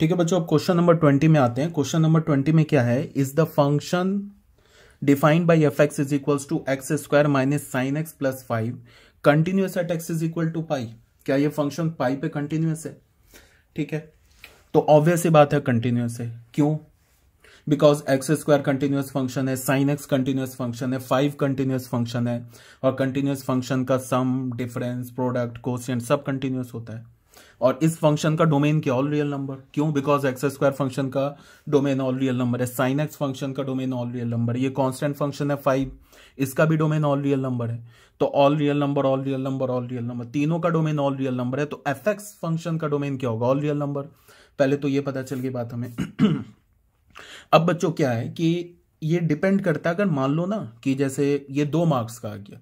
ठीक है बच्चों अब क्वेश्चन नंबर ट्वेंटी में आते हैं क्वेश्चन नंबर ट्वेंटी में क्या है is the function defined by F x is equal to X square minus sine x plus five continuous at x is equal to pi क्या ये फंक्शन पाई पे continuous है ठीक है तो ऑब्वियस बात है कंटिन्यूस है क्यों because x square continuous function है साइन एक्स कंटिन्यूस फंक्शन है फाइव कंटिन्यूस फंक्शन है और कंटिन्यूस फंक्शन का सम डिफरेंस प्रोडक्ट क्वेश्चन सब कंटिन्यूस होता है और इस फंक्शन का डोमेन क्या ऑल रियल नंबर क्यों बिकॉज एक्स स्क्वायर फंक्शन का डोमेन ऑल रियल नंबर है साइन एक्स फंक्शन का डोमेन ऑल रियल नंबर ये कांस्टेंट फंक्शन है फाइव इसका भी डोमेन ऑल रियल नंबर है तो all real number all real number all real number तीनों का डोमेन ऑल रियल नंबर है तो एफ एक्स फंक्शन का डोमेन क्या होगा ऑल रियल नंबर पहले तो ये पता चल गई बात हमें अब बच्चों क्या है कि ये डिपेंड करता है अगर मान लो ना कि जैसे ये दो मार्क्स का आ गया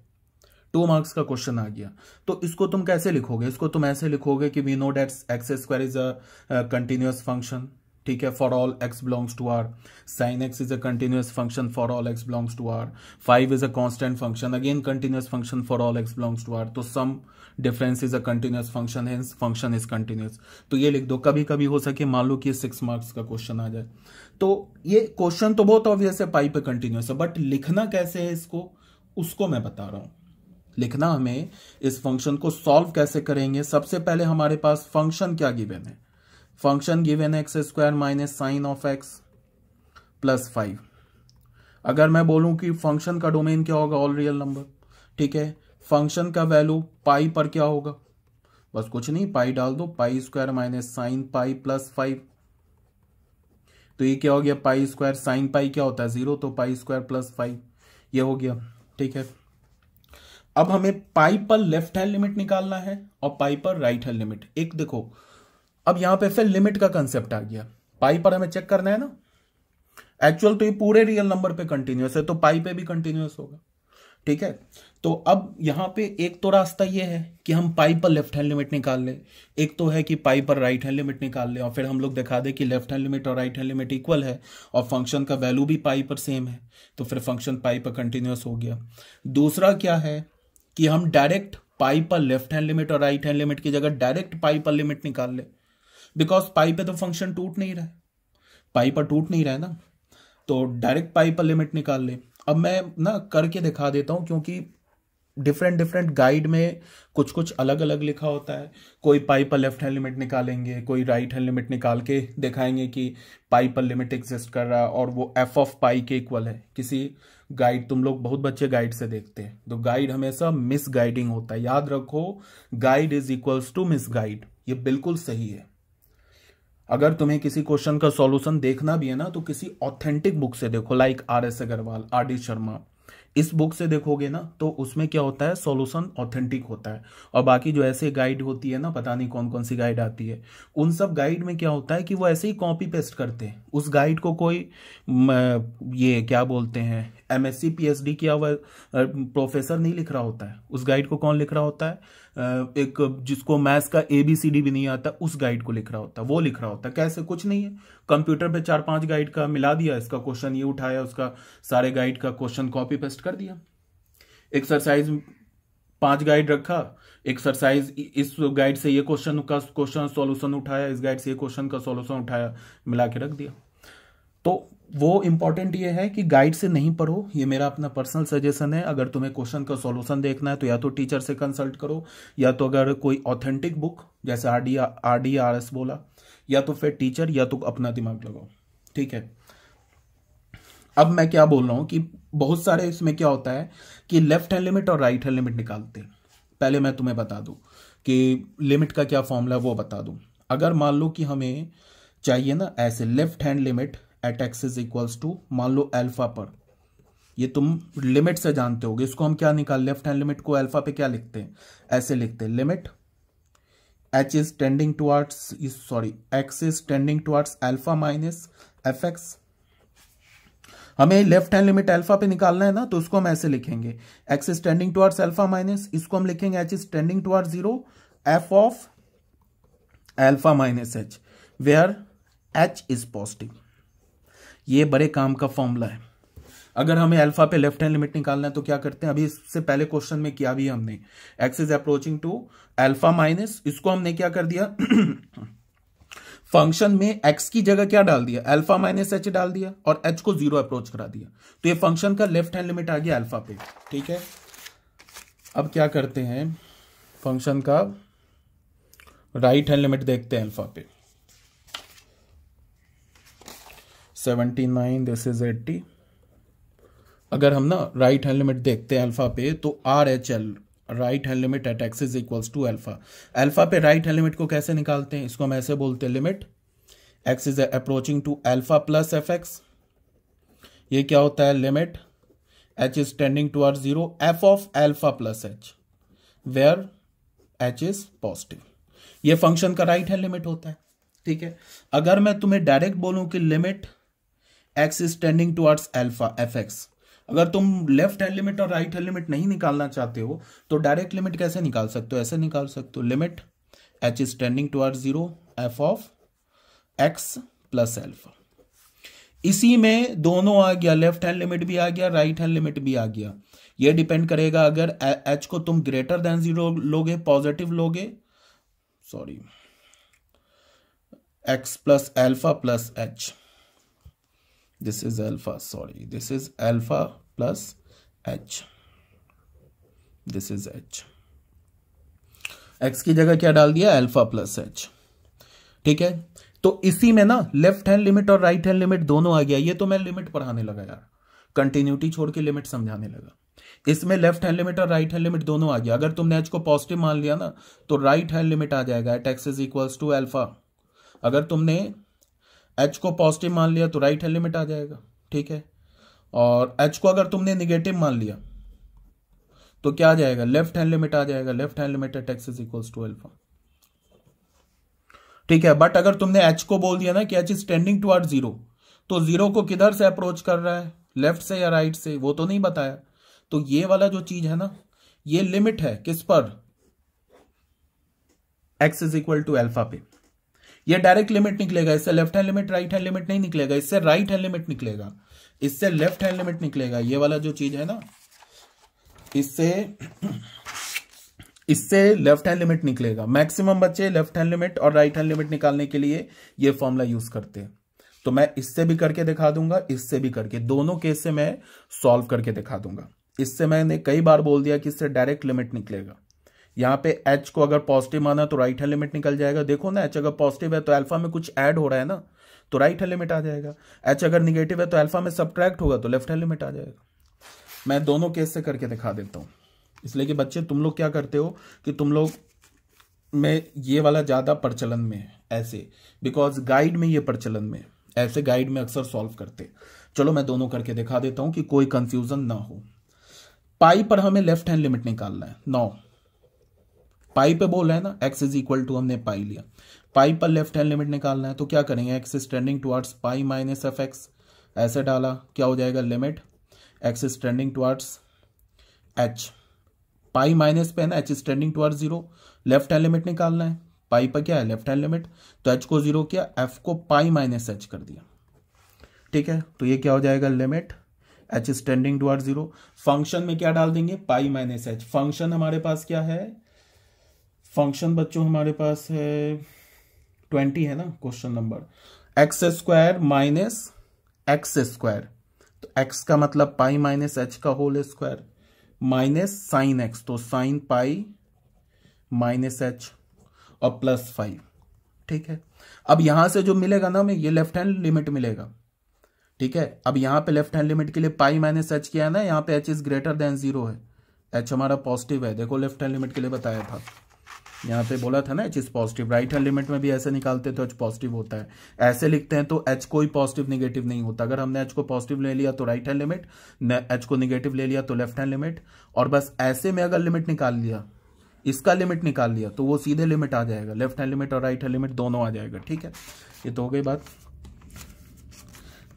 टू मार्क्स का क्वेश्चन आ गया तो इसको तुम कैसे लिखोगे इसको तुम ऐसे लिखोगे कि we know that x square is a continuous function ठीक है for all x belongs to R sine x is a continuous function for all x belongs to R five is a constant function again continuous function for all x belongs to R तो sum difference is a continuous function है function is continuous तो ये लिख दो कभी कभी हो सके मान लो कि सिक्स मार्क्स का क्वेश्चन आ जाए तो ये क्वेश्चन तो बहुत ऑब्वियस है पाई पे कंटिन्यूस है बट लिखना कैसे है इसको उसको मैं बता रहा हूँ लिखना हमें इस फंक्शन को सॉल्व कैसे करेंगे सबसे पहले हमारे पास फंक्शन क्या गिवेन है function given x square minus sine of x plus five अगर मैं बोलूं कि फंक्शन का डोमेन क्या होगा ऑल रियल नंबर ठीक है फंक्शन का वैल्यू पाई पर क्या होगा बस कुछ नहीं पाई डाल दो pi square minus sine pi plus five तो ये क्या हो गया पाई स्क्वायर साइन पाई क्या होता है जीरो तो पाई स्क्वायर प्लस फाइव ये हो गया ठीक है अब हमें पाई पर लेफ्ट हैंड लिमिट निकालना है और पाई पर राइट हैंड लिमिट एक देखो अब यहां पे फिर लिमिट का कंसेप्ट आ गया पाई पर हमें चेक करना है ना एक्चुअल तो ये पूरे रियल नंबर पे कंटिन्यूस है तो पाई पे भी कंटिन्यूस होगा ठीक है तो अब यहां पे एक तो रास्ता ये है कि हम पाई पर लेफ्ट हैंड लिमिट निकाल लें एक तो है कि पाई पर राइट हैंड लिमिट निकाल ले और फिर हम लोग दिखा दे कि लेफ्ट हैंड लिमिट और राइट हैंड लिमिट इक्वल है और फंक्शन का वैल्यू भी पाई पर सेम है तो फिर फंक्शन पाई पर कंटिन्यूस हो गया दूसरा क्या है कि हम डायरेक्ट पाई पर लेफ्ट हैंड लिमिट और राइट हैंड लिमिट की जगह डायरेक्ट पाई पर लिमिट निकाल ले बिकॉज पाई पे तो फंक्शन टूट नहीं रहा है पाई पर टूट नहीं रहा है ना तो डायरेक्ट पाई पर लिमिट निकाल ले अब मैं ना करके दिखा देता हूं क्योंकि डिफरेंट डिफरेंट गाइड में कुछ कुछ अलग अलग लिखा होता है कोई पाई पर लेफ्ट हैंड लिमिट निकालेंगे कोई राइट हैंड लिमिट निकाल के दिखाएंगे कि पाई पर लिमिट एग्जिस्ट कर रहा है और वो एफ ऑफ पाई के इक्वल है किसी गाइड तुम लोग बहुत बच्चे गाइड से देखते हैं तो गाइड हमेशा मिस गाइडिंग होता है याद रखो guide is equals to miss guide ये बिल्कुल सही है अगर तुम्हें किसी क्वेश्चन का सॉल्यूशन देखना भी है ना तो किसी ऑथेंटिक बुक से देखो like R S Agarwal R D Sharma इस बुक से देखोगे ना तो उसमें क्या होता है सॉल्यूशन ऑथेंटिक होता है और बाकी जो ऐसे गाइड होती है ना पता नहीं कौन कौन सी गाइड आती है उन सब गाइड में क्या होता है कि वो ऐसे ही कॉपी पेस्ट करते हैं उस गाइड को कोई ये क्या बोलते हैं एमएससी पीएचडी किया हुआ प्रोफेसर नहीं लिख रहा होता है उस गाइड को कौन लिख रहा होता है एक जिसको मैथ्स का ए बी सी डी भी नहीं आता उस गाइड को लिख रहा होता वो लिख रहा होता कैसे कुछ नहीं है कंप्यूटर पे चार पांच गाइड का मिला दिया इसका क्वेश्चन ये उठाया उसका सारे गाइड का क्वेश्चन कॉपी पेस्ट कर दिया एक्सरसाइज पांच गाइड रखा एक्सरसाइज इस गाइड से ये क्वेश्चन का क्वेश्चन सोल्यूशन उठाया इस गाइड से ये क्वेश्चन का सोल्यूशन उठाया मिला के रख दिया तो वो इम्पॉर्टेंट ये है कि गाइड से नहीं पढ़ो ये मेरा अपना पर्सनल सजेशन है अगर तुम्हें क्वेश्चन का सॉल्यूशन देखना है तो या तो टीचर से कंसल्ट करो या तो अगर कोई ऑथेंटिक बुक जैसे R D R D R S बोला या तो फिर टीचर या तो अपना दिमाग लगाओ ठीक है अब मैं क्या बोल रहा हूँ कि बहुत सारे इसमें क्या होता है कि लेफ्ट हैंड लिमिट और राइट हैंड लिमिट निकालते हैं पहले मैं तुम्हें बता दूँ कि लिमिट का क्या फॉर्मूला है वो बता दूँ अगर मान लो कि हमें चाहिए ना ऐसे left hand limit at x is equals to मान लो एल्फा पर ये तुम लिमिट से जानते होगे इसको हम क्या निकाल लेफ्ट हैंड लिमिट को अल्फा पे क्या लिखते हैं ऐसे लिखते हैं limit h is tending towards sorry x is tending towards alpha minus f x हमें लेफ्ट हैंड लिमिट अल्फा पे निकालना है ना तो उसको हम ऐसे लिखेंगे x is tending towards alpha minus इसको हम लिखेंगे h is tending towards zero f of alpha minus h where h is positive ये बड़े काम का फॉर्मूला है अगर हमें अल्फा पे लेफ्ट हैंड लिमिट निकालना है तो क्या करते हैं अभी इससे पहले क्वेश्चन में किया भी हमने x is approaching to alpha minus इसको हमने क्या कर दिया फंक्शन में एक्स की जगह क्या डाल दिया अल्फा माइनस एच डाल दिया और एच को जीरो अप्रोच करा दिया तो ये फंक्शन का लेफ्ट हैंड लिमिट आ गया अल्फा पे ठीक है अब क्या करते हैं फंक्शन का राइट हैंड लिमिट देखते हैं अल्फा पे seventy nine this is eighty अगर हम ना राइट हैंड लिमिट देखते हैं अल्फा पे तो R H L right hand limit at x is equals to alpha alpha पे राइट हैंड लिमिट को कैसे निकालते हैं इसको हम ऐसे बोलते हैं limit x is approaching to alpha plus f x ये क्या होता है limit h is tending to are zero f of alpha plus h where h is positive ये फंक्शन का राइट हैंड लिमिट होता है ठीक है अगर मैं तुम्हें डायरेक्ट बोलूं कि limit x tending towards alpha f x अगर तुम लेफ्ट हैंड लिमिट और राइट हैंड लिमिट नहीं निकालना चाहते हो तो डायरेक्ट लिमिट कैसे निकाल सकते हो ऐसे निकाल सकते हो limit h tending towards zero f of x plus alpha इसी में दोनों आ गया लेफ्ट हैंड लिमिट भी आ गया राइट हैंड लिमिट भी आ गया ये डिपेंड करेगा अगर एच को तुम ग्रेटर देन जीरो लोगे पॉजिटिव लोगे sorry x plus alpha plus h this is alpha sorry this is alpha plus h this is h x की जगह क्या डाल दिया अल्फा प्लस एच ठीक है तो इसी में ना लेफ्ट हैंड लिमिट और राइट हैंड लिमिट दोनों आ गया ये तो मैं लिमिट पढ़ाने लगा यार कंटिन्यूटी छोड़ के लिमिट समझाने लगा इसमें लेफ्ट हैंड लिमिट और राइट हैंड लिमिट दोनों आ गया अगर तुमने एच को पॉजिटिव मान लिया ना तो राइट हैंड लिमिट आ जाएगा at x is equals to alpha अगर तुमने एच को पॉजिटिव मान लिया तो राइट हैंड लिमिट आ जाएगा ठीक है और एच को अगर तुमने निगेटिव मान लिया तो क्या आ जाएगा लेफ्ट हैंड लिमिट आ जाएगा left hand limit at x is equals to alpha ठीक है बट अगर तुमने एच को बोल दिया ना कि h is standing toward zero तो जीरो को किधर से अप्रोच कर रहा है लेफ्ट से या राइट से वो तो नहीं बताया तो ये वाला जो चीज है ना ये लिमिट है किस पर x is equal to alpha पे ये डायरेक्ट लिमिट निकलेगा इससे left hand limit right hand limit नहीं निकलेगा इससे राइट हैंड लिमिट निकलेगा इससे लेफ्ट हैंड लिमिट निकलेगा ये वाला जो चीज है ना इससे इससे लेफ्ट हैंड लिमिट निकलेगा मैक्सिमम बच्चे लेफ्ट हैंड लिमिट और राइट हैंड लिमिट निकालने के लिए ये फॉर्मूला यूज करते हैं तो मैं इससे भी करके दिखा दूंगा इससे भी करके दोनों केस से मैं सॉल्व करके दिखा दूंगा इससे मैंने कई बार बोल दिया कि इससे डायरेक्ट लिमिट निकलेगा यहाँ पे एच को अगर पॉजिटिव माना तो राइट हैंड लिमिट निकल जाएगा देखो ना एच अगर पॉजिटिव है तो अल्फा में कुछ ऐड हो रहा है ना तो राइट हैंड लिमिट आ जाएगा एच अगर निगेटिव है तो अल्फा में सब्ट्रैक्ट होगा तो लेफ्ट हैंड लिमिट आ जाएगा मैं दोनों केस से करके दिखा देता हूँ इसलिए कि बच्चे तुम लोग क्या करते हो कि तुम लोग में ये वाला ज़्यादा प्रचलन में है ऐसे बिकॉज गाइड में ये प्रचलन में ऐसे गाइड में अक्सर सॉल्व करते चलो मैं दोनों करके दिखा देता हूँ कि कोई कंफ्यूजन ना हो पाई पर हमें लेफ्ट हैंड लिमिट निकालना है नौ पाई पे बोल है ना एक्स इज इक्वल टू हमने पाई लिया पाई पर लेफ्ट हैंड लिमिट निकालना है तो क्या करेंगे x is trending towards pi minus f x ऐसे डाला क्या हो जाएगा limit x is trending towards h pi minus पे है ना h is trending towards zero left hand limit निकालना है पाई पर क्या है लेफ्ट हैंड लिमिट तो एच को जीरो किया एफ को पाई माइनस एच कर दिया ठीक है तो ये क्या हो जाएगा limit h is tending to zero function में क्या डाल देंगे पाई माइनस एच फंक्शन हमारे पास क्या है फंक्शन बच्चों हमारे पास है ट्वेंटी है ना question number x square minus x square तो एक्स का मतलब पाई माइनस एच का whole square minus sine x तो साइन पाई माइनस एच और प्लस फाइव ठीक है अब यहां से जो मिलेगा ना हमें ये लेफ्ट हैंड लिमिट मिलेगा ठीक है अब यहाँ पे लेफ्ट हैंड लिमिट के लिए पाई माइनस एच किया है ना यहाँ पे h is greater than zero है एच हमारा पॉजिटिव है देखो लेफ्ट हैंड लिमिट के लिए बताया था यहाँ पे बोला था ना h is positive right hand limit में भी ऐसे निकालते तो एच पॉजिटिव होता है ऐसे लिखते हैं तो एच कोई पॉजिटिव निगेटिव नहीं होता अगर हमने एच को पॉजिटिव ले लिया तो राइट हैंड लिमिट एच को निगेटिव ले लिया तो लेफ्ट हैंड लिमिट और बस ऐसे में अगर लिमिट निकाल लिया इसका लिमिट निकाल लिया तो वो सीधे लिमिट आ जाएगा लेफ्ट हैंड लिमिट और राइट हैंड लिमिट दोनों आ जाएगा ठीक है ये तो हो गई बात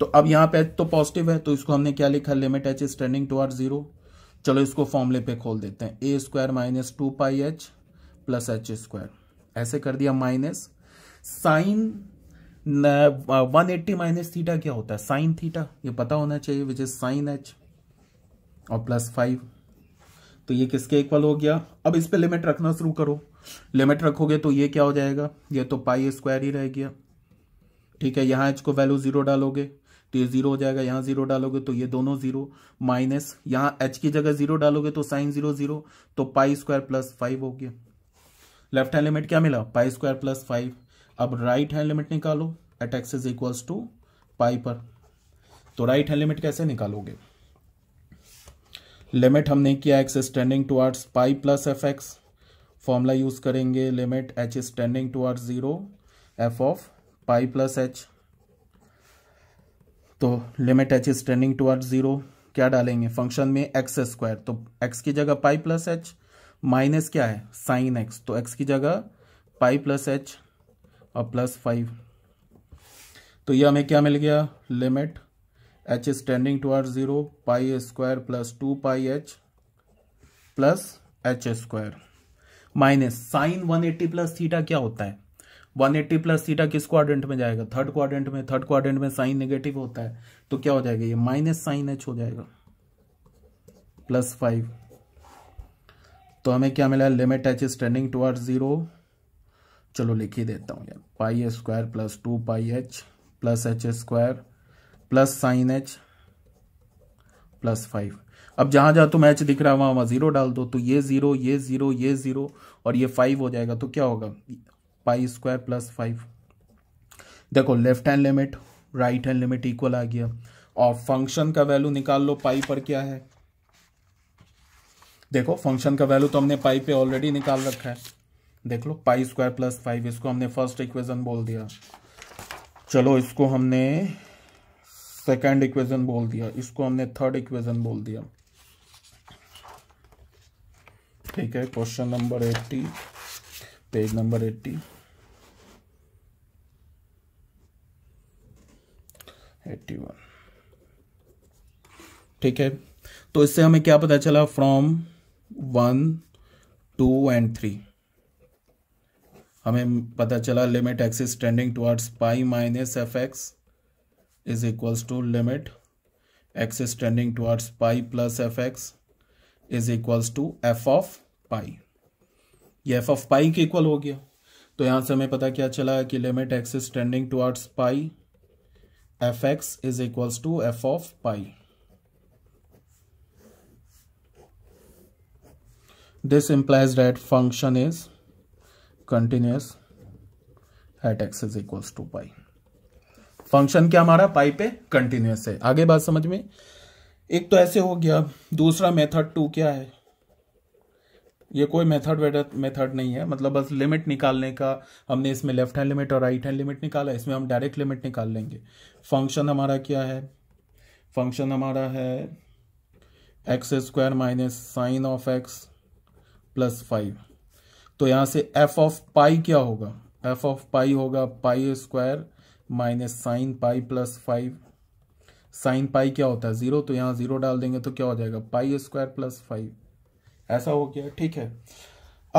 तो अब यहाँ पे तो पॉजिटिव है तो इसको हमने क्या लिखा limit h is tending to are zero चलो इसको फॉर्मले पे खोल देते हैं a square minus two pi h plus h square ऐसे कर दिया minus sine one eighty minus theta क्या होता है साइन थीटा ये पता होना चाहिए विच इज साइन एच और प्लस फाइव तो ये किसके इक्वल हो गया अब इस पे लिमिट रखना शुरू करो लिमिट रखोगे तो ये क्या हो जाएगा ये तो पाई स्क्वायर ही रह गया ठीक है यहां एच को वैल्यू जीरो डालोगे तो ये जीरो हो जाएगा यहां जीरो डालोगे तो ये दोनों जीरो माइनस यहां एच की जगह जीरो डालोगे तो साइन जीरो जीरो तो पाई स्क्वायर प्लस फाइव हो गया लेफ्ट हैंड लिमिट क्या मिला पाई स्क्वायर प्लस फाइव अब राइट हैंड लिमिट निकालो at x is equals to pi पर तो राइट हैंड लिमिट कैसे निकालोगे लिमिट हमने किया x standing towards pi plus f x formula use करेंगे limit h standing towards zero f of pi plus h तो limit h standing towards zero क्या डालेंगे फंक्शन में एक्स स्क्वायर तो एक्स की जगह पाई प्लस एच माइनस क्या है साइन एक्स तो एक्स की जगह पाई प्लस एच और प्लस फाइव तो ये हमें क्या मिल गया limit h is tending toward zero pi square plus two pi h plus h square minus sine one eighty plus theta क्या होता है 180 प्लस थीटा किस क्वाड्रेंट में जाएगा थर्ड क्वाड्रेंट में थर्ड क्वाड्रेंट में साइन नेगेटिव होता है तो क्या हो जाएगा ये माइनस साइन एच हो जाएगा प्लस फाइव तो हमें क्या मिला limit h is tending towards zero चलो लिख ही देता हूँ यार pi square plus two pi h plus h square plus sine h plus five अब जहां जहां तुम एच दिख रहा है वहां वहां जीरो डाल दो तो ये जीरो ये जीरो ये जीरो और ये फाइव हो जाएगा तो क्या होगा पाई स्क्वायर प्लस फाइव देखो left hand limit right hand limit equal आ गया और फंक्शन का वैल्यू निकाल लो पाई पर क्या है देखो फंक्शन का वैल्यू तो हमने पाई पे ऑलरेडी निकाल रखा है देख लो पाई स्क्वायर प्लस फाइव इसको हमने फर्स्ट इक्वेशन बोल दिया चलो इसको हमने सेकेंड इक्वेशन बोल दिया इसको हमने थर्ड इक्वेशन बोल दिया ठीक है question number eighty page number eighty eighty one ठीक है तो इससे हमें क्या पता चला from one two and three हमें पता चला limit x is tending towards pi minus f x is equals to limit x is tending towards pi plus f x is equals to f of pi ये f of पाई के equal हो गया तो यहां से हमें पता क्या चला कि limit x is tending towards pi f x is equals to f of pi this implies that function is continuous at x equals to pi function क्या हमारा पाई पे कंटिन्यूस है आगे बात समझ में एक तो ऐसे हो गया दूसरा मेथड टू क्या है ये कोई मेथड मेथड नहीं है मतलब बस लिमिट निकालने का हमने इसमें लेफ्ट हैंड लिमिट और राइट हैंड लिमिट निकाला इसमें हम डायरेक्ट लिमिट निकाल लेंगे फंक्शन हमारा क्या है फंक्शन हमारा है x square minus sine of x plus five तो यहां से एफ ऑफ पाई क्या होगा एफ ऑफ पाई होगा pi square minus sine pi plus five sine pi क्या होता है जीरो तो यहां जीरो डाल देंगे तो क्या हो जाएगा पाई स्क्वायर प्लस फाइव ऐसा हो गया ठीक है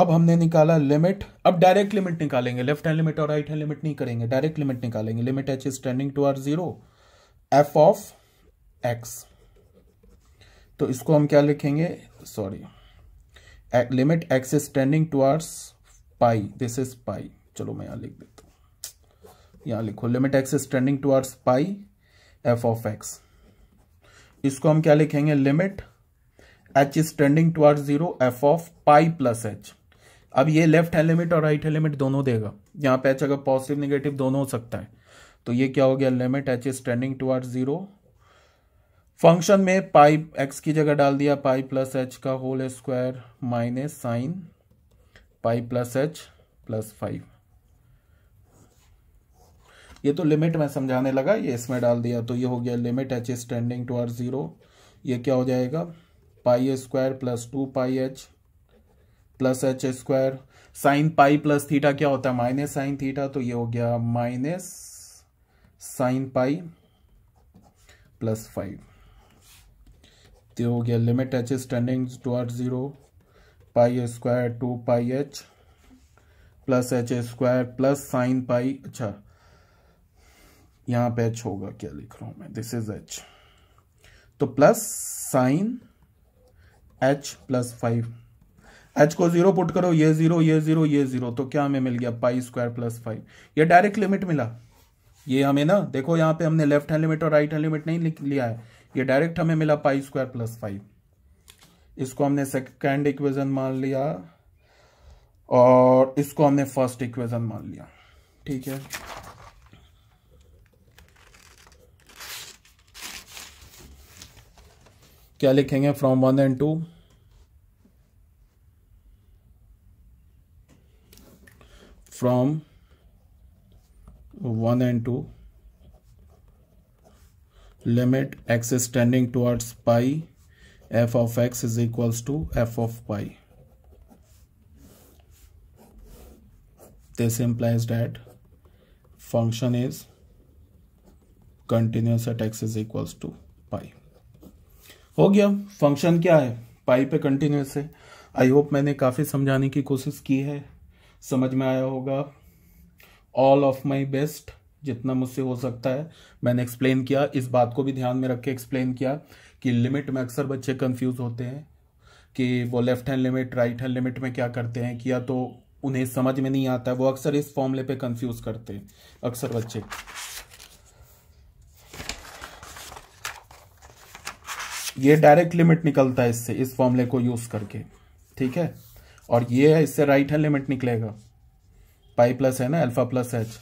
अब हमने निकाला लिमिट अब डायरेक्ट लिमिट निकालेंगे लेफ्ट हैंड लिमिट और राइट हैंड लिमिट नहीं करेंगे डायरेक्ट लिमिट निकालेंगे limit h is tending to are zero f of x तो इसको हम क्या लिखेंगे sorry limit x is tending towards pi this is pi चलो मैं यहां लिख देता हूं यहां लिखो limit x is tending towards pi f of x इसको हम क्या लिखेंगे limit h is tending towards zero f of pi plus h अब ये लेफ्ट हैंड लिमिट और राइट हैंड लिमिट दोनों देगा यहां पे एच अगर पॉजिटिव निगेटिव दोनों हो सकता है तो ये क्या हो गया limit h is tending towards zero function में पाई एक्स की जगह डाल दिया पाई प्लस एच का whole square minus sine pi plus h plus five ये तो लिमिट में समझाने लगा ये इसमें डाल दिया तो ये हो गया limit h is tending to are zero ये क्या हो जाएगा pi square plus two pi h plus h square sine pi plus theta क्या होता है माइनस साइन थीटा तो ये हो गया minus sine pi plus five तो हो गया limit h is tending toward zero pi square two pi h plus h square plus sine pi अच्छा यहाँ पे एच होगा क्या लिख रहा हूँ मैं दिस इज एच तो plus sine h plus five h को जीरो पुट करो ये जीरो ये जीरो ये जीरो तो क्या हमें मिल गया पाई स्क्वायर प्लस फाइव ये डायरेक्ट लिमिट मिला ये हमें ना देखो यहाँ पे हमने लेफ्ट हैंड लिमिट और राइट हैंड लिमिट नहीं लिया है ये डायरेक्ट हमें मिला पाई स्क्वायर प्लस फाइव इसको हमने सेकेंड इक्वेजन मान लिया और इसको हमने फर्स्ट इक्वेजन मान लिया ठीक है क्या लिखेंगे from one and two from one and two limit x is tending towards pi f of x is equals to f of pi this implies that function is continuous at x is equals to pi हो गया function क्या है पाई पे continuous है I hope मैंने काफ़ी समझाने की कोशिश की है समझ में आया होगा ऑल ऑफ माई बेस्ट जितना मुझसे हो सकता है मैंने एक्सप्लेन किया इस बात को भी ध्यान में रख के एक्सप्लेन किया कि लिमिट में अक्सर बच्चे कंफ्यूज होते हैं कि वो left hand limit right hand limit में क्या करते हैं किया तो उन्हें समझ में नहीं आता है वो अक्सर इस फॉर्मूले पे कंफ्यूज करते हैं अक्सर बच्चे ये डायरेक्ट लिमिट निकलता है इससे इस फॉर्मूले को यूज करके ठीक है और ये है इससे राइट हैंड लिमिट निकलेगा पाई प्लस है ना अल्फा प्लस एच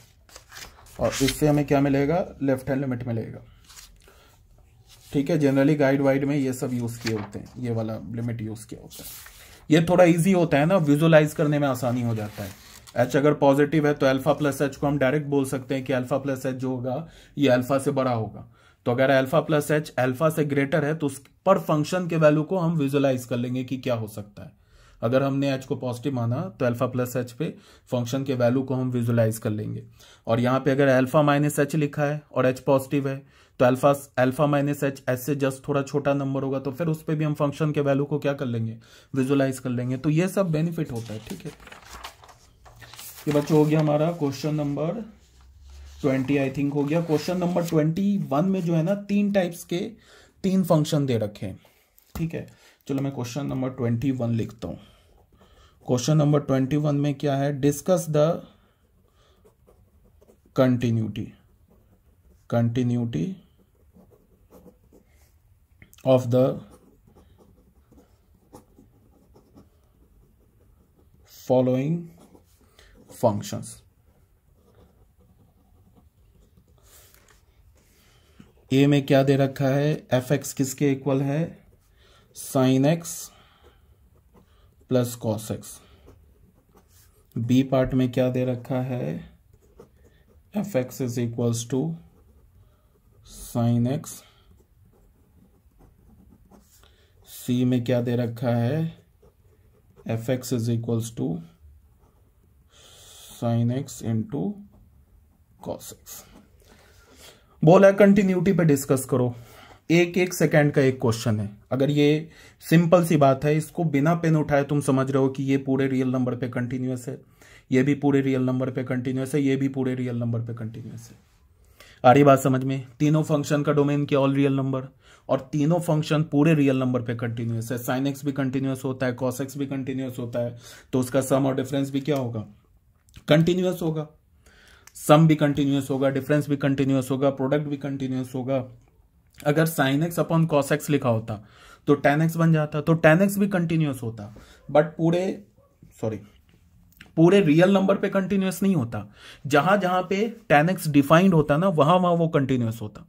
और इससे हमें क्या मिलेगा लेफ्ट हैंड लिमिट मिलेगा ठीक है जनरली गाइड वाइड में ये सब यूज़ किए होते हैं ये वाला लिमिट यूज़ किया होता है ये थोड़ा इजी होता है ना विजुलाइज करने में आसानी हो जाता है एच अगर पॉजिटिव है तो अल्फा प्लस एच को हम डायरेक्ट बोल सकते हैं कि अल्फा प्लस एच जो होगा ये अल्फा से बड़ा होगा तो अगर अल्फा प्लस एच अल्फा से ग्रेटर है तो उस पर फंक्शन के वैल्यू को हम विजुलाइज कर लेंगे कि क्या हो सकता है अगर हमने एच को पॉजिटिव माना तो एल्फा प्लस एच पे फंक्शन के वैल्यू को हम विजुलाइज कर लेंगे और यहाँ पे अगर एल्फा माइनस एच लिखा है और एच पॉजिटिव है तो alpha alpha minus h h से जस्ट थोड़ा छोटा नंबर होगा तो फिर उस पर भी हम फंक्शन के वैल्यू को क्या कर लेंगे विजुलाइज कर लेंगे तो ये सब बेनिफिट होता है ठीक है ये बच्चों हो गया हमारा question number twenty I think हो गया क्वेश्चन नंबर ट्वेंटी वन में जो है ना तीन टाइप्स के तीन फंक्शन दे रखे हैं ठीक है चलो मैं क्वेश्चन नंबर ट्वेंटी वन लिखता हूं क्वेश्चन नंबर ट्वेंटी वन में क्या है discuss the continuity continuity of the following functions a में क्या दे रखा है एफ एक्स किसके इक्वल है sine x plus cos x b part में क्या दे रखा है f x is equals to sine x c में क्या दे रखा है f x is equals to sine x into cos x बोला कंटिन्यूटी पे डिस्कस करो एक एक सेकंड का एक क्वेश्चन है अगर ये सिंपल सी बात है इसको बिना पेन उठाए तुम समझ रहे हो कि ये पूरे रियल नंबर पे कंटिन्यूस है ये भी पूरे रियल नंबर पे कंटिन्यूस है ये भी पूरे रियल नंबर पे कंटिन्यूस है आ रही बात समझ में तीनों फंक्शन का डोमेन क्या ऑल रियल नंबर और तीनों फंक्शन पूरे रियल नंबर पे कंटिन्यूस है साइन एक्स भी कंटिन्यूस होता है कॉस एक्स भी कंटिन्यूस होता है तो उसका सम और डिफरेंस भी क्या होगा कंटिन्यूस होगा सम भी कंटिन्यूस होगा डिफरेंस भी कंटिन्यूस होगा प्रोडक्ट भी कंटिन्यूस होगा अगर sine x upon cos x लिखा होता तो टेन एक्स बन जाता तो टेन एक्स भी कंटिन्यूस होता बट पूरे सॉरी पूरे रियल नंबर पे कंटिन्यूस नहीं होता जहां जहां पे टेन एक्स डिफाइंड होता ना वहां वहां वो कंटिन्यूस होता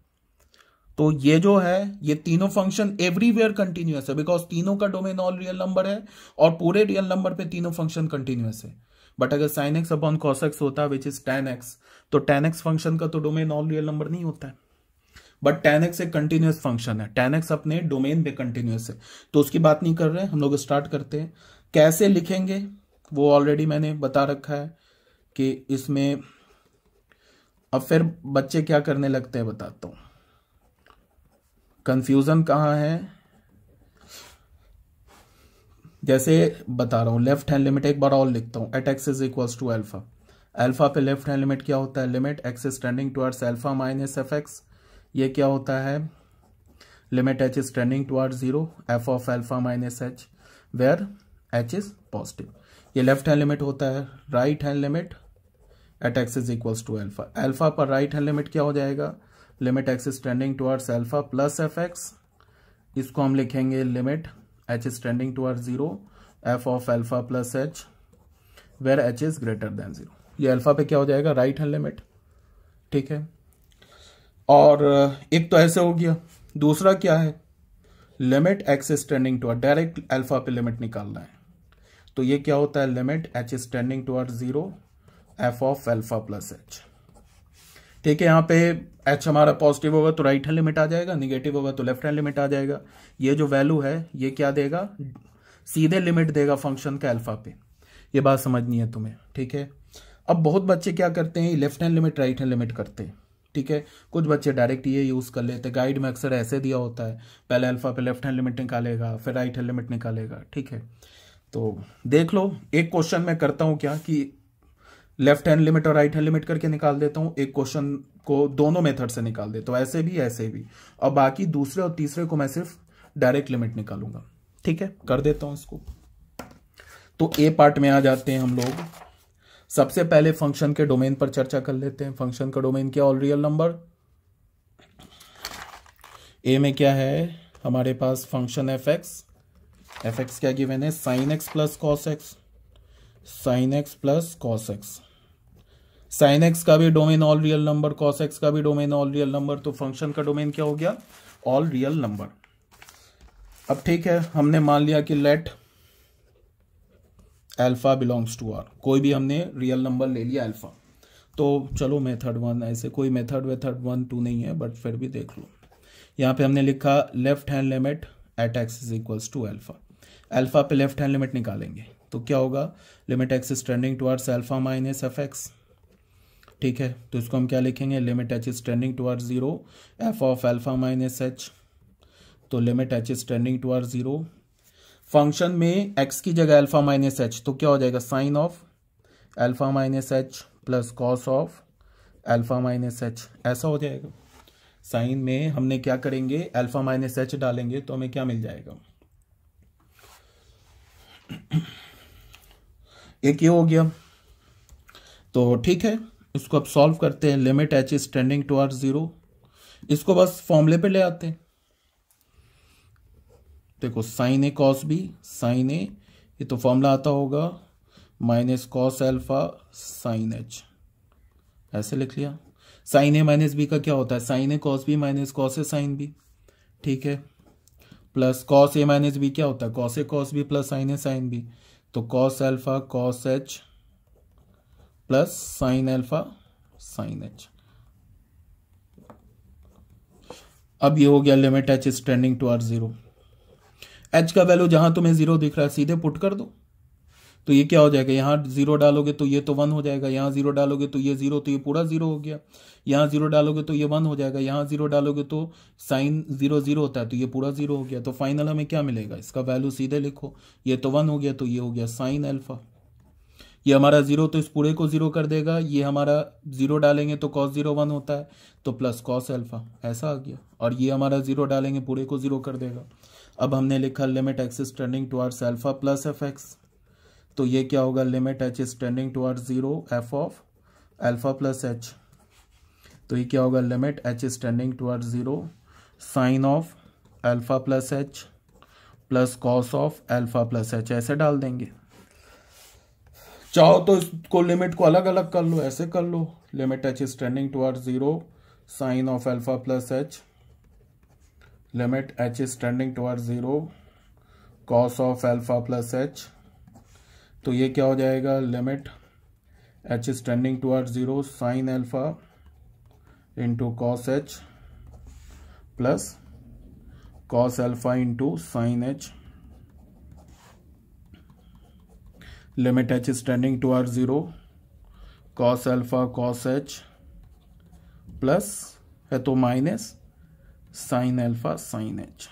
तो ये जो है ये तीनों फंक्शन एवरीवेयर कंटिन्यूस है बिकॉज तीनों का डोमेन ऑल रियल नंबर है और पूरे रियल नंबर पे तीनों फंक्शन कंटिन्यूस है बट अगर sine x upon cos x होता विच इज टेन एक्स तो टेन एक्स फंक्शन का तो डोमेन ऑल रियल नंबर नहीं होता है बट टेन एक्स एक कंटिन्यूस फंक्शन है टेन एक्स अपने डोमेन पे कंटिन्यूस है तो उसकी बात नहीं कर रहे हम लोग स्टार्ट करते हैं कैसे लिखेंगे वो ऑलरेडी मैंने बता रखा है कि इसमें अब फिर बच्चे क्या करने लगते हैं बताता हूं कंफ्यूजन कहां है जैसे बता रहा हूं लेफ्ट हैंड लिमिट एक बार और लिखता हूं at x is equal to alpha alpha पे लेफ्ट हैंड लिमिट क्या होता है limit x is tending towards alpha minus f x ये क्या होता है limit h is trending toward zero f of alpha minus h where h is positive ये left hand limit होता है right hand limit at x is equals to alpha alpha पर right hand limit क्या हो जाएगा limit x is trending towards alpha plus f x इसको हम लिखेंगे limit h is trending toward zero f of alpha plus h where h is greater than zero ये alpha पे क्या हो जाएगा राइट हैंड लिमिट ठीक है और एक तो ऐसे हो गया दूसरा क्या है limit x standing to direct alpha पे लिमिट निकालना है तो ये क्या होता है limit h standing R zero f of alpha plus h ठीक है यहाँ पे एच हमारा पॉजिटिव होगा तो राइट हैंड लिमिट आ जाएगा निगेटिव होगा तो लेफ्ट हैंड लिमिट आ जाएगा ये जो वैल्यू है ये क्या देगा सीधे लिमिट देगा फंक्शन का अल्फा पे ये बात समझनी है तुम्हें ठीक है अब बहुत बच्चे क्या करते हैं left hand limit right hand limit करते हैं ठीक है कुछ बच्चे डायरेक्ट ये यूज़ कर लेते गाइड में अक्सर ऐसे दिया होता है पहले अल्फ़ा पे लेफ्ट हैंड लिमिट निकालेगा फिर राइट हैंड लिमिट निकालेगा ठीक है तो देख लो एक क्वेश्चन मैं करता हूँ क्या कि लेफ्ट हैंड लिमिट और राइट हैंड लिमिट करके निकाल देता हूँ एक क्वेश्चन को दोनों मेथड से निकाल देता हूँ ऐसे भी ऐसे भी और बाकी दूसरे और तीसरे को मैं सिर्फ डायरेक्ट लिमिट निकालूंगा ठीक है कर देता हूँ इसको तो ए पार्ट में आ जाते हैं हम लोग सबसे पहले फंक्शन के डोमेन पर चर्चा कर लेते हैं फंक्शन का डोमेन क्या ऑल रियल नंबर ए में क्या है हमारे पास function f x f x क्या गिवेन है sine x plus cos x sine x plus cos x sine x का भी domain all real number cos x का भी डोमेन ऑल रियल नंबर तो फंक्शन का डोमेन क्या हो गया ऑल रियल नंबर अब ठीक है हमने मान लिया कि let alpha belongs to R कोई भी हमने रियल नंबर ले लिया अल्फ़ा तो चलो मेथड वन ऐसे कोई मेथड वेथड वन टू नहीं है बट फिर भी देख लो यहाँ पे हमने लिखा left hand limit at x is equals to alpha alpha पे लेफ्ट हैंड लिमिट निकालेंगे तो क्या होगा limit x is trending towards alpha minus f x ठीक है तो इसको हम क्या लिखेंगे limit h is trending towards zero f of alpha minus h तो limit h is trending R zero function में एक्स की जगह अल्फा माइनस एच तो क्या हो जाएगा sine of alpha minus h plus cos of alpha minus h ऐसा हो जाएगा साइन में हमने क्या करेंगे अल्फा माइनस एच डालेंगे तो हमें क्या मिल जाएगा एक ये हो गया तो ठीक है इसको अब सॉल्व करते हैं limit h is tending to R zero इसको बस फॉर्मूले पे ले आते हैं देखो sine a cos b sine a ये तो फॉर्मूला आता होगा minus cos alpha sine h ऐसे लिख लिया साइन ए माइनस बी का क्या होता है sine a cos b minus cos a sine b ठीक है plus cos a minus b क्या होता है cos a cos b plus sine a sine b तो cos alpha cos h plus sine alpha sine h अब ये हो गया limit h is tending to are zero h का value जहां तुम्हें जीरो दिख रहा है सीधे पुट कर दो तो ये क्या हो जाएगा यहाँ जीरो डालोगे तो ये तो वन हो जाएगा यहाँ जीरो डालोगे तो ये जीरो तो ये पूरा जीरो हो गया यहाँ जीरो डालोगे तो ये वन हो जाएगा यहाँ जीरो डालोगे तो साइन जीरो जीरो होता है तो ये पूरा जीरो हो गया तो फाइनल हमें क्या मिलेगा इसका वैल्यू सीधे लिखो ये तो वन हो गया तो ये हो गया साइन एल्फा ये हमारा जीरो तो इस पूरे को जीरो कर देगा ये हमारा जीरो डालेंगे तो कॉस जीरो वन होता है तो प्लस कॉस एल्फा ऐसा आ गया और ये हमारा जीरो डालेंगे पूरे को जीरो कर देगा अब हमने लिखा limit x is tending towards alpha plus f x तो ये क्या होगा limit h is tending towards zero f of alpha plus h तो ये क्या होगा limit h is tending towards zero sine of alpha plus h plus cos of alpha plus h ऐसे डाल देंगे चाहो तो इसको लिमिट को अलग अलग कर लो ऐसे कर लो limit h is tending towards zero sine of alpha plus h limit h is tending towards zero cos of alpha plus h तो ये क्या हो जाएगा limit h is tending towards zero sine alpha into cos h plus cos alpha into sine h limit h is tending towards 0 cos alpha cos h plus है तो minus sine alpha sine h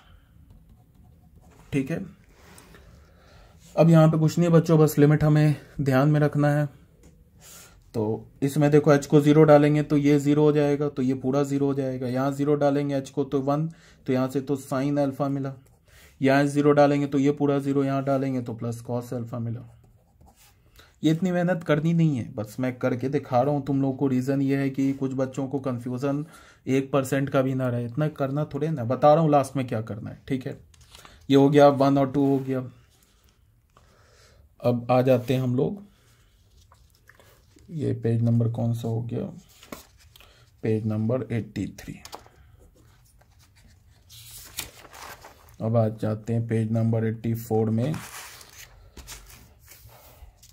ठीक है अब यहां पे कुछ नहीं है बच्चों बस लिमिट हमें ध्यान में रखना है तो इसमें देखो एच को ज़ीरो डालेंगे तो ये ज़ीरो हो जाएगा तो ये पूरा ज़ीरो हो जाएगा यहां ज़ीरो डालेंगे एच को तो वन तो यहां से तो साइन अल्फ़ा मिला यहां ज़ीरो डालेंगे तो ये पूरा ज़ीरो यहां डालेंगे तो प्लस कॉस एल्फा मिला ये इतनी मेहनत करनी नहीं है बस मैं करके दिखा रहा हूँ तुम लोगों को रीज़न ये है कि कुछ बच्चों को कन्फ्यूज़न एक परसेंट का भी ना रहे इतना करना थोड़े ना बता रहा हूँ लास्ट में क्या करना है ठीक है ये हो गया वन और टू हो गया अब आ जाते हैं हम लोग ये पेज नंबर कौन सा हो गया पेज नंबर एट्टी थ्री अब आ जाते हैं पेज नंबर एट्टी फोर में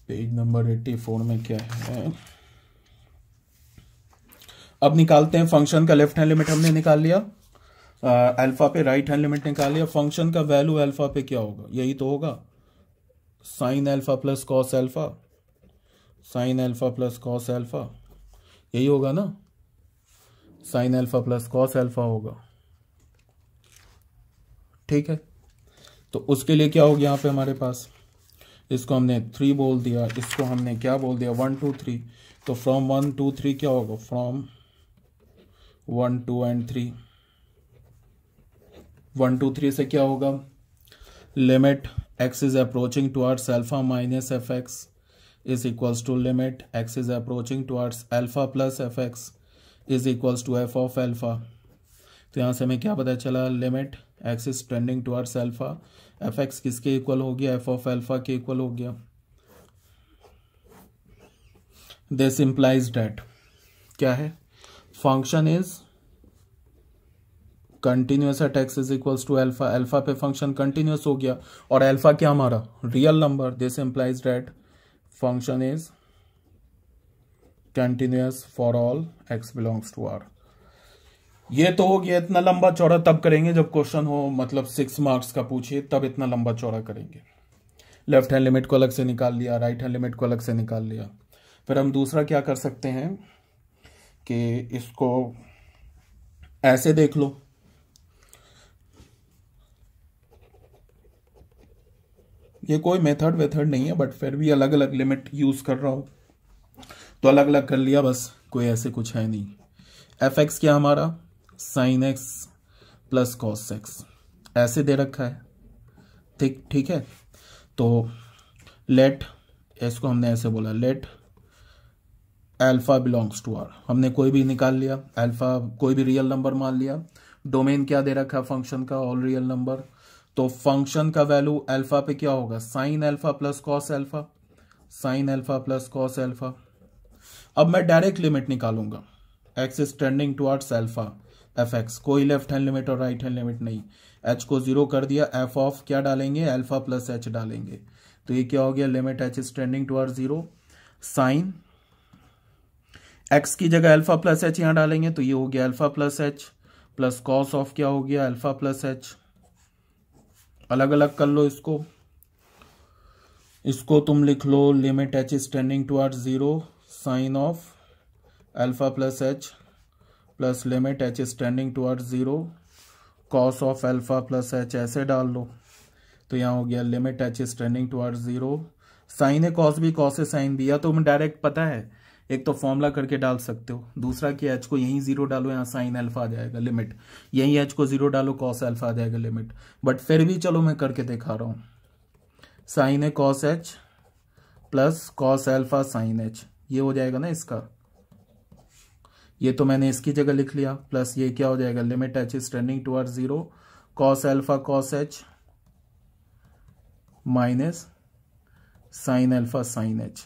पेज नंबर एट्टी फोर में क्या है अब निकालते हैं फंक्शन का लेफ्ट हैंड लिमिट हमने निकाल लिया अल्फा पे राइट हैंड लिमिट निकाल लिया फंक्शन का वैल्यू अल्फा पे क्या होगा यही तो होगा sine alpha plus cos alpha sine alpha plus cos alpha यही होगा ना sine alpha plus cos alpha होगा ठीक है तो उसके लिए क्या हो गया पर पे हमारे पास इसको हमने थ्री बोल दिया इसको हमने क्या बोल दिया वन टू थ्री तो फ्रॉम वन टू थ्री क्या होगा from one two and three one two three से क्या होगा limit x is approaching to alpha minus f x is equals to limit x is approaching towards alpha plus f x is equals to f of alpha तो यहाँ से हमें क्या पता चला limit x is trending towards alpha f x किसके equal हो गया एफ ऑफ एल्फा के इक्वल हो गया दिस इम्प्लाइज डेट क्या है function is continuous at x is equal to alpha alpha पे फंक्शन कंटिन्यूस हो गया और एल्फा क्या हमारा real number this implies that function is continuous for all x belongs to R ये तो हो गया इतना लंबा चौड़ा तब करेंगे जब क्वेश्चन हो मतलब सिक्स मार्क्स का पूछिए तब इतना लंबा चौड़ा करेंगे लेफ्ट हैंड लिमिट को अलग से निकाल लिया राइट हैंड लिमिट को अलग से निकाल लिया फिर हम दूसरा क्या कर सकते हैं कि इसको ऐसे देख लो ये कोई मेथड वेथड नहीं है बट फिर भी अलग अलग लिमिट यूज कर रहा हूं तो अलग अलग कर लिया बस कोई ऐसे कुछ है नहीं एफ एक्स क्या हमारा sine x plus cos x ऐसे दे रखा है ठीक ठीक है तो लेट इसको हमने ऐसे बोला let alpha belongs to R हमने कोई भी निकाल लिया अल्फ़ा कोई भी रियल नंबर मान लिया डोमेन क्या दे रखा है फंक्शन का ऑल रियल नंबर तो फंक्शन का वैल्यू अल्फ़ा पे क्या होगा sine alpha plus cos alpha sine alpha plus cos alpha अब मैं डायरेक्ट लिमिट निकालूंगा x is tending towards alpha f x कोई लेफ्ट हैंड लिमिट और राइट हैंड लिमिट नहीं एच को जीरो कर दिया एफ ऑफ क्या डालेंगे एल्फा प्लस एच डालेंगे तो ये क्या हो गया limit h is tending to are zero sine x की जगह एल्फा प्लस एच यहां डालेंगे तो ये हो गया alpha plus h plus cos of क्या हो गया एल्फा प्लस एच अलग अलग कर लो इसको इसको तुम लिख लो limit h is tending to are zero sine of alpha plus h plus limit h is tending zero cos of alpha plus h ऐसे डाल लो तो यहाँ हो गया limit h is tending zero sine a cos भी cos a sine भी या तो हमें डायरेक्ट पता है एक तो फॉर्मूला करके डाल सकते हो दूसरा कि एच को यहीं जीरो डालो यहाँ साइन अल्फा आ जाएगा लिमिट यहीं एच को जीरो डालो कॉस अल्फा आ जाएगा लिमिट बट फिर भी चलो मैं करके दिखा रहा हूँ sine a cos h plus cos alpha sine h ये हो जाएगा ना इसका ये तो मैंने इसकी जगह लिख लिया प्लस ये क्या हो जाएगा limit h is tending toward zero cos alpha cos h minus sine alpha sine h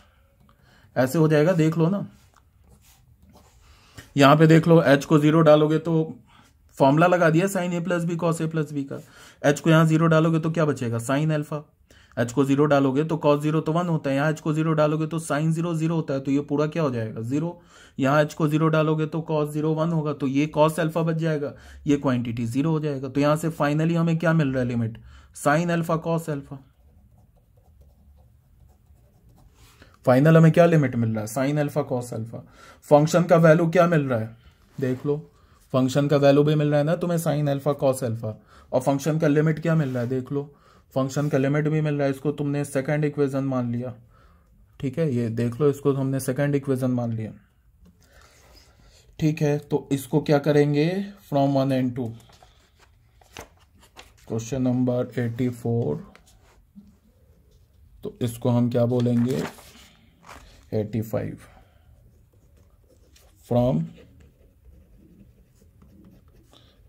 ऐसे हो जाएगा देख लो ना यहां पे देख लो एच को जीरो डालोगे तो फॉर्मूला लगा दिया sine a plus b cos a plus b का एच को यहां जीरो डालोगे तो क्या बचेगा साइन एल्फा एच को जीरो डालोगे तो कॉस जीरो तो वन होता है यहाँ एच को जीरो डालोगे तो साइन जीरो जीरो होता है तो ये पूरा क्या हो जाएगा जीरो यहाँ एच को जीरो डालोगे तो कॉस जीरो वन होगा तो ये कॉस अल्फा बच जाएगा ये क्वांटिटी जीरो हो जाएगा तो यहाँ से फाइनली हमें क्या मिल रहा है limit sine alpha cos alpha final हमें क्या लिमिट मिल रहा है sine alpha cos alpha function का वैल्यू क्या मिल रहा है देख लो फंक्शन का वैल्यू भी मिल रहा है ना तुम्हें साइन अल्फा कॉस अल्फा और फंक्शन का लिमिट क्या मिल रहा है देख लो फंक्शन का लिमिट भी मिल रहा है इसको तुमने सेकेंड इक्वेजन मान लिया ठीक है ये देख लो इसको हमने सेकेंड इक्वेजन मान लिया ठीक है तो इसको क्या करेंगे from one and two question number eighty four तो इसको हम क्या बोलेंगे eighty five from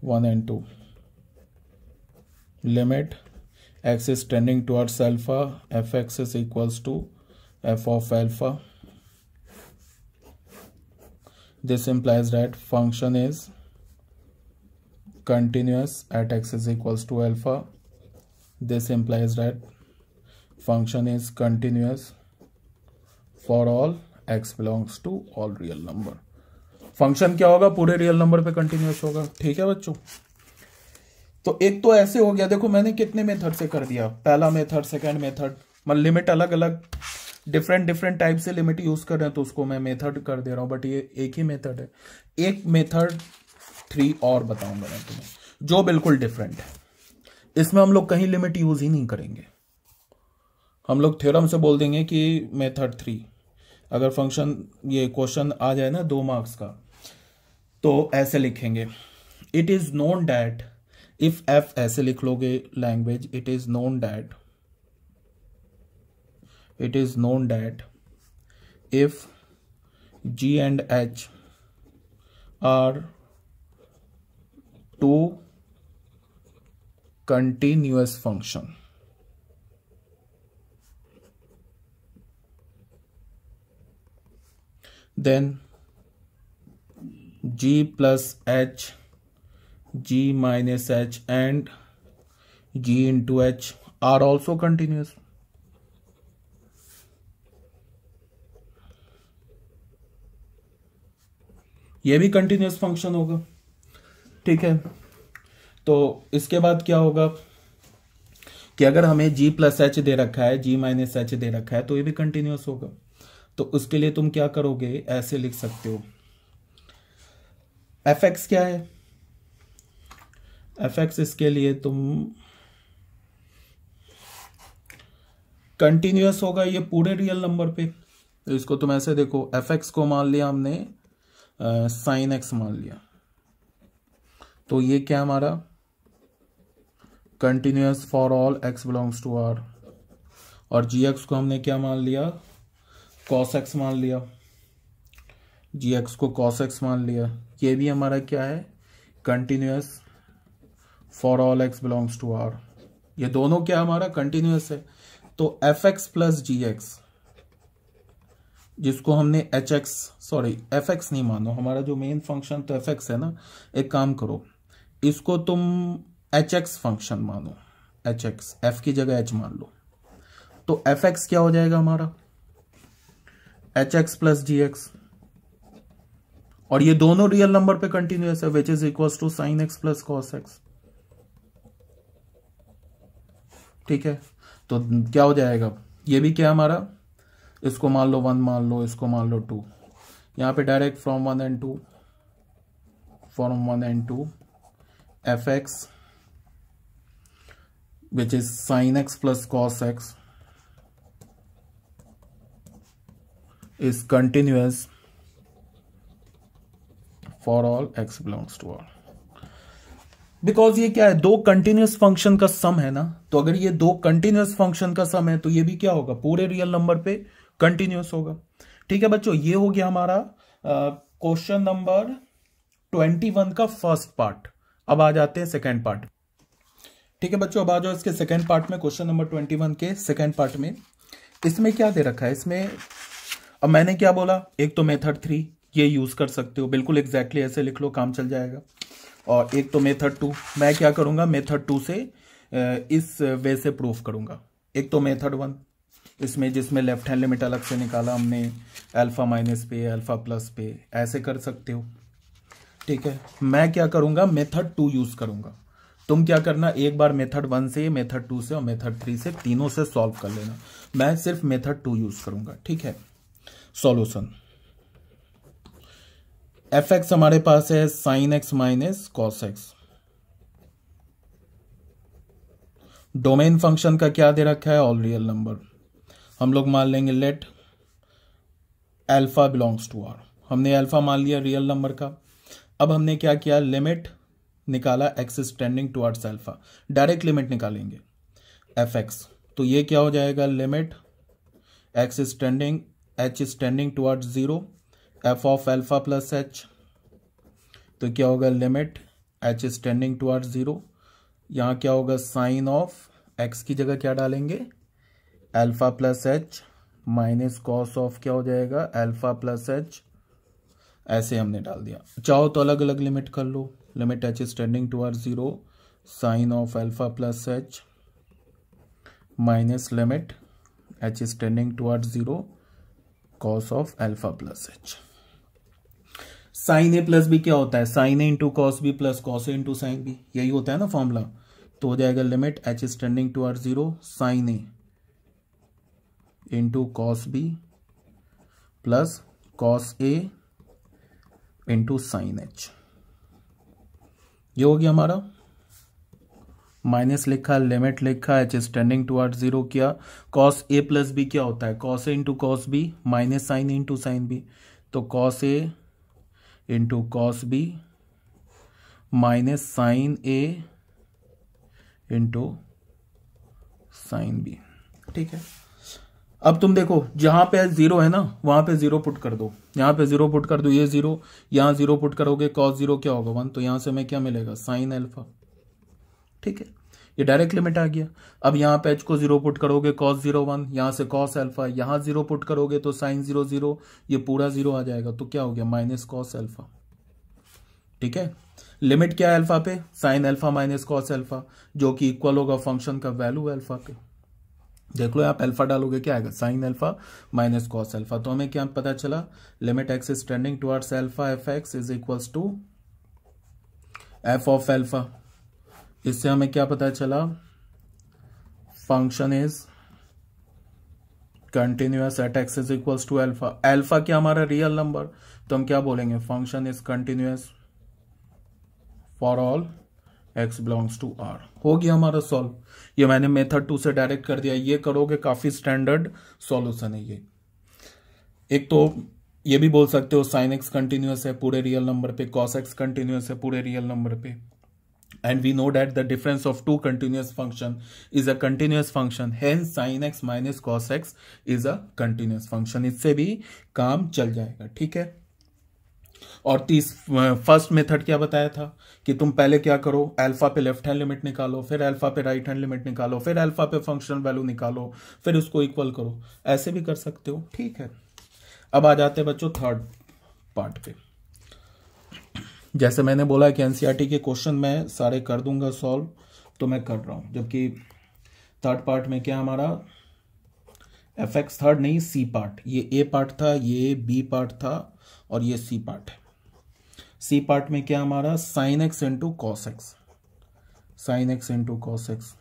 one and two limit x is tending towards alpha f is equals to f of alpha this implies that function is continuous at x is equals to alpha this implies that function is continuous for all x belongs to all real number function kya hoga pure real number pe continuous hoga theek hai bachcho तो एक तो ऐसे हो गया देखो मैंने कितने method से कर दिया पहला मेथड सेकंड मेथड मतलब लिमिट अलग अलग डिफरेंट डिफरेंट टाइप से लिमिट यूज कर रहे हैं तो उसको मैं मेथड कर दे रहा हूं बट ये एक ही मेथड है एक मेथड थ्री और बताऊंगा मैं तुम्हें जो बिल्कुल डिफरेंट है इसमें हम लोग कहीं लिमिट यूज ही नहीं करेंगे हम लोग थ्योरम से बोल देंगे कि मेथड थ्री अगर फंक्शन ये क्वेश्चन आ जाए ना दो मार्क्स का तो ऐसे लिखेंगे it is known that if f ऐसे लिख लोगे language it is known that it is known that if g and h are two continuous function then g plus h g minus h and g into h are also continuous. ये भी continuous function होगा ठीक है तो इसके बाद क्या होगा कि अगर हमें g प्लस एच दे रखा है g माइनस एच दे रखा है तो ये भी कंटिन्यूस होगा तो उसके लिए तुम क्या करोगे ऐसे लिख सकते हो एफ एक्स क्या है एफ एक्स इसके लिए तुम कंटिन्यूस होगा ये पूरे रियल नंबर पे तो इसको तुम ऐसे देखो एफ एक्स को मान लिया हमने साइन एक्स मान लिया तो ये क्या हमारा continuous for all x belongs to R और जी एक्स को हमने क्या मान लिया कॉस एक्स मान लिया जी एक्स को कॉस एक्स मान लिया ये भी हमारा क्या है continuous for all x belongs to R ये दोनों क्या हमारा कंटिन्यूस है तो f x plus g x जिसको हमने h x sorry f x नहीं मानो हमारा जो मेन फंक्शन तो एफ एक्स है ना एक काम करो इसको तुम एच एक्स फंक्शन मानो एच एक्स एफ की जगह एच मान लो तो एफ एक्स क्या हो जाएगा हमारा h x plus g x और ये दोनों रियल नंबर पे कंटिन्यूस है which is equal to sine x plus cos x ठीक है तो क्या हो जाएगा ये भी क्या हमारा इसको मान लो वन मान लो इसको मान लो टू यहाँ पे direct from one and two from one and two f x which is sine x plus cos x is continuous for all x belongs to all because ये क्या है दो कंटिन्यूस फंक्शन का सम है ना तो अगर ये दो कंटिन्यूस फंक्शन का सम है तो ये भी क्या होगा पूरे रियल नंबर पे कंटिन्यूस होगा ठीक है बच्चों ये हो गया हमारा क्वेश्चन नंबर ट्वेंटी वन का फर्स्ट पार्ट अब आ जाते हैं सेकेंड पार्ट ठीक है बच्चों अब आ जाओ इसके सेकेंड पार्ट में क्वेश्चन नंबर ट्वेंटी वन के सेकेंड पार्ट में इसमें क्या दे रखा है इसमें अब मैंने क्या बोला एक तो मेथड थ्री ये यूज कर सकते हो बिल्कुल एग्जैक्टली exactly ऐसे लिख लो काम चल जाएगा और एक तो मेथड टू मैं क्या करूँगा मेथड टू से इस वे से प्रूफ करूँगा एक तो मेथड वन इसमें जिसमें लेफ्ट हैंड लिमिट अलग से निकाला हमने अल्फ़ा माइनस पे अल्फ़ा प्लस पे ऐसे कर सकते हो ठीक है मैं क्या करूँगा मेथड टू यूज़ करूंगा तुम क्या करना एक बार मेथड वन से मेथड टू से और मेथड थ्री से तीनों से सॉल्व कर लेना मैं सिर्फ मेथड टू यूज़ करूँगा ठीक है सॉल्यूशन एफ एक्स हमारे पास है sine x minus cos x domain function का क्या दे रखा है ऑल रियल नंबर हम लोग मान लेंगे let alpha belongs to R हमने अल्फा मान लिया रियल नंबर का अब हमने क्या किया लिमिट निकाला x standing towards alpha direct limit निकालेंगे एफ एक्स तो ये क्या हो जाएगा limit x standing h standing towards zero f of alpha plus h तो क्या होगा limit h is tending toward zero यहाँ क्या होगा साइन ऑफ एक्स की जगह क्या डालेंगे alpha plus h minus cos of क्या हो जाएगा एल्फा प्लस एच ऐसे हमने डाल दिया चाहो तो अलग अलग लिमिट कर लो limit h is tending toward zero sine of alpha plus h minus limit h is tending to zero cos of alpha plus h sine a plus b क्या होता है sine a into cos b plus cos a into sine b यही होता है ना formula तो हो जाएगा limit h is tending to are zero sine a into cos b plus cos a into sine h ये हो गया हमारा माइनस लिखा लिमिट लिखा h is tending to are zero किया कॉस ए प्लस बी क्या होता है cos a into cos b minus sine into sine b तो cos a into cos b minus sine a into sine b ठीक है अब तुम देखो जहां पे जीरो है ना वहां पे जीरो पुट कर दो यहां पे जीरो पुट कर दो ये जीरो यहां जीरो पुट करोगे कॉस जीरो क्या होगा वन तो यहां से हमें क्या मिलेगा साइन एल्फा ठीक है ये डायरेक्ट लिमिट आ गया अब यहाँ पे एच को जीरो पुट करोगे कॉस जीरो वन यहाँ से कॉस एल्फा यहाँ जीरो पुट करोगे तो साइन जीरो जीरो ये पूरा जीरो आ जाएगा तो क्या हो गया माइनस कॉस एल्फा ठीक है लिमिट क्या है एल्फा पे sine alpha minus cos alpha जो कि इक्वल होगा फंक्शन का वैल्यू एल्फा पे देख लो आप एल्फा डालोगे क्या आएगा sine alpha minus cos alpha तो हमें क्या पता चला limit x is tending towards alpha f x is equals to f of alpha इससे हमें क्या पता चला function is continuous at x is equals to alpha alpha क्या हमारा रियल नंबर तो हम क्या बोलेंगे function is continuous for all x belongs to R हो गया हमारा सॉल्व ये मैंने मेथड टू से डायरेक्ट कर दिया ये करोगे काफी स्टैंडर्ड सॉल्यूशन है ये एक तो ये भी बोल सकते हो साइन एक्स कंटिन्यूस है पूरे रियल नंबर पे कॉस एक्स कंटिन्यूस है पूरे रियल नंबर पे and we know that the difference of two continuous function is a continuous function hence sin x minus cos x is a continuous function इससे भी काम चल जाएगा ठीक है और तीस फर्स्ट मेथड क्या बताया था कि तुम पहले क्या करो अल्फा पे लेफ्ट हैंड लिमिट निकालो फिर अल्फा पे राइट हैंड लिमिट निकालो फिर अल्फा पे फंक्शनल वैल्यू निकालो फिर उसको इक्वल करो ऐसे भी कर सकते हो ठीक है अब आ जाते हैं बच्चों थर्ड पार्ट पे जैसे मैंने बोला कि एनसीईआरटी e के क्वेश्चन मैं सारे कर दूंगा सॉल्व तो मैं कर रहा हूं जबकि थर्ड पार्ट में क्या हमारा एफ एक्स थर्ड नहीं सी पार्ट ये ए पार्ट था ये बी पार्ट था और ये सी पार्ट है सी पार्ट में क्या हमारा sine x into cos x sine x into cos x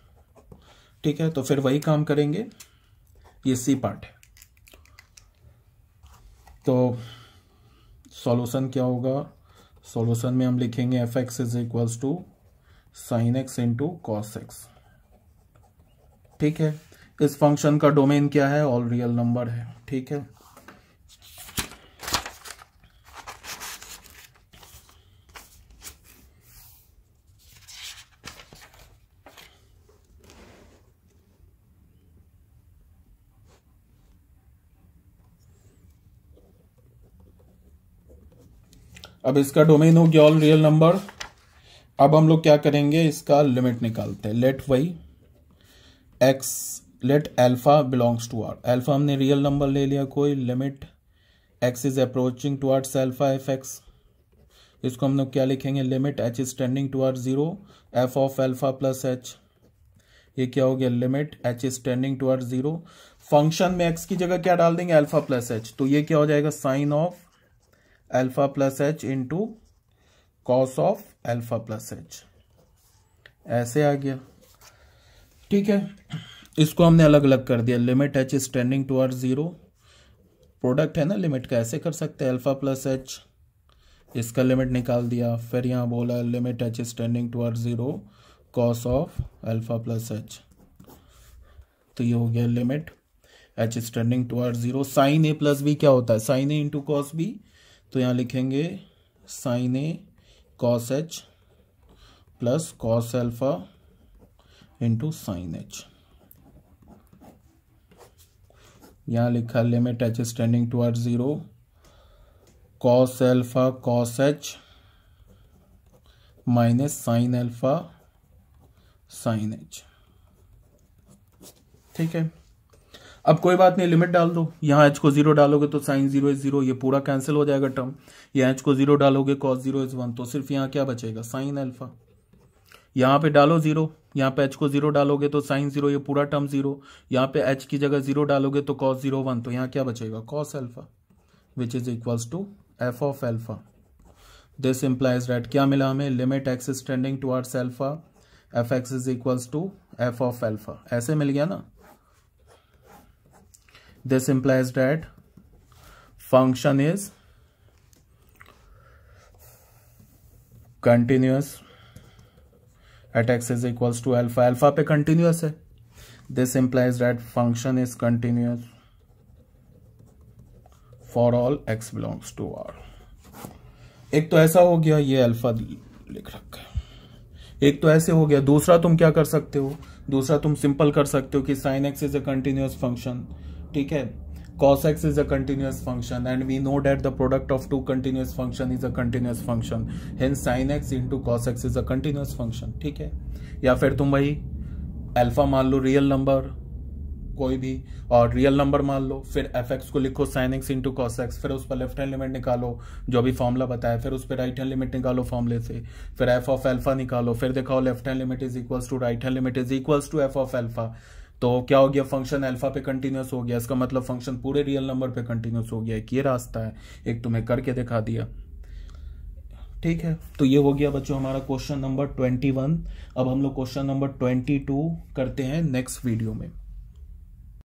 ठीक है तो फिर वही काम करेंगे ये सी पार्ट है तो सॉल्यूशन क्या होगा सॉल्यूशन में हम लिखेंगे f x is equals to sine x into cos x ठीक है इस फंक्शन का डोमेन क्या है ऑल रियल नंबर है ठीक है अब इसका डोमेन हो गया ऑल रियल नंबर अब हम लोग क्या करेंगे इसका लिमिट निकालते हैं let y x let alpha belongs to R alpha हमने रियल नंबर ले लिया कोई limit x is approaching towards alpha f x इसको हम लोग क्या लिखेंगे limit h is tending to are zero f of alpha plus h ये क्या हो गया limit h is tending to are zero function में एक्स की जगह क्या डाल देंगे एल्फा प्लस एच तो ये क्या हो जाएगा sine of alpha plus h into cos of alpha plus h ऐसे आ गया ठीक है इसको हमने अलग अलग कर दिया limit h is tending to are zero product है ना लिमिट का ऐसे कर सकते हैं अल्फा प्लस एच इसका लिमिट निकाल दिया फिर यहां बोला limit h is tending to are zero cos of alpha plus h तो ये हो गया limit h is tending to are zero sine a plus b क्या होता है sine a into cos b तो यहाँ लिखेंगे sine a cos h plus cos alpha into sine h यहाँ लिखा limit h standing toward zero cos alpha cos h minus sine alpha sine h ठीक है अब कोई बात नहीं लिमिट डाल दो यहाँ एच को जीरो डालोगे तो साइन जीरो इज जीरो ये पूरा कैंसिल हो जाएगा टर्म यहाँ एच को जीरो डालोगे कॉस जीरो इज वन तो सिर्फ यहाँ क्या बचेगा साइन अल्फा यहाँ पे डालो जीरो यहाँ पे एच को जीरो डालोगे तो साइन जीरो ये पूरा टर्म जीरो यहाँ पे एच की जगह जीरो डालोगे तो कॉस जीरो वन तो यहाँ क्या बचेगा cos alpha which is equals to f of alpha this implies that क्या मिला हमें limit x is tending towards alpha f x is equals to f of alpha ऐसे मिल गया ना this implies that function is continuous at x is equals to alpha alpha pe continuous hai this implies that function is continuous for all x belongs to r एक तो ऐसा हो गया ये अल्फा लिख रखा है एक तो ऐसे हो गया दूसरा तुम क्या कर सकते हो दूसरा तुम सिंपल कर सकते हो कि sine x is a continuous function ठीक है cos x is a continuous function and we know that the product of two continuous function is a continuous function hence sin x into cos x is a continuous function ठीक है या फिर तुम भाई alpha मान लो real number कोई भी और रियल नंबर मान लो फिर एफ एक्स को लिखो sine x into cos x फिर उस पर लेफ्ट हैंड लिमिट निकालो जो भी फॉर्मूला बताया फिर उस पर राइट हैंड लिमिट निकालो फॉर्मूले से फिर एफ ऑफ एल्फा निकालो फिर दिखाओ left hand limit is equals to right hand limit is equals to f of alpha तो क्या हो गया फंक्शन अल्फा पे कंटिन्यूस हो गया इसका मतलब फंक्शन पूरे रियल नंबर पे कंटिन्यूस हो गया एक ये रास्ता है एक तुम्हें करके दिखा दिया ठीक है तो ये हो गया बच्चों हमारा क्वेश्चन नंबर ट्वेंटी वन अब हम लोग क्वेश्चन नंबर ट्वेंटी टू करते हैं नेक्स्ट वीडियो में